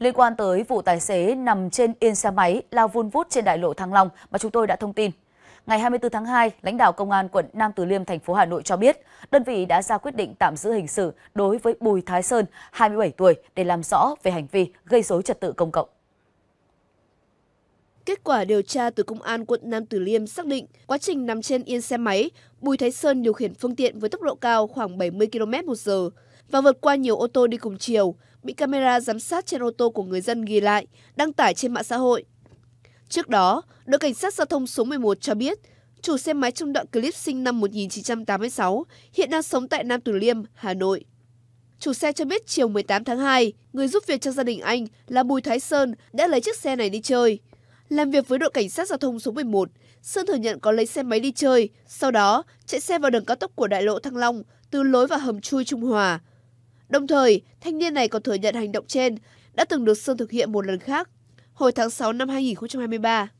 Liên quan tới vụ tài xế nằm trên yên xe máy lao vun vút trên đại lộ Thăng Long mà chúng tôi đã thông tin. Ngày 24 tháng 2, lãnh đạo Công an quận Nam Từ Liêm, thành phố Hà Nội cho biết, đơn vị đã ra quyết định tạm giữ hình sự đối với Bùi Thái Sơn, 27 tuổi, để làm rõ về hành vi gây rối trật tự công cộng. Kết quả điều tra từ Công an quận Nam Từ Liêm xác định, quá trình nằm trên yên xe máy, Bùi Thái Sơn điều khiển phương tiện với tốc độ cao khoảng 70 km h và vượt qua nhiều ô tô đi cùng chiều, bị camera giám sát trên ô tô của người dân ghi lại, đăng tải trên mạng xã hội. Trước đó, đội cảnh sát giao thông số 11 cho biết, chủ xe máy trong đoạn clip sinh năm 1986, hiện đang sống tại Nam Từ Liêm, Hà Nội. Chủ xe cho biết chiều 18 tháng 2, người giúp việc cho gia đình anh là Bùi Thái Sơn đã lấy chiếc xe này đi chơi. Làm việc với đội cảnh sát giao thông số 11, Sơn thừa nhận có lấy xe máy đi chơi, sau đó chạy xe vào đường cao tốc của đại lộ Thăng Long từ lối vào hầm chui Trung Hòa, Đồng thời, thanh niên này còn thừa nhận hành động trên đã từng được Sơn thực hiện một lần khác hồi tháng 6 năm 2023.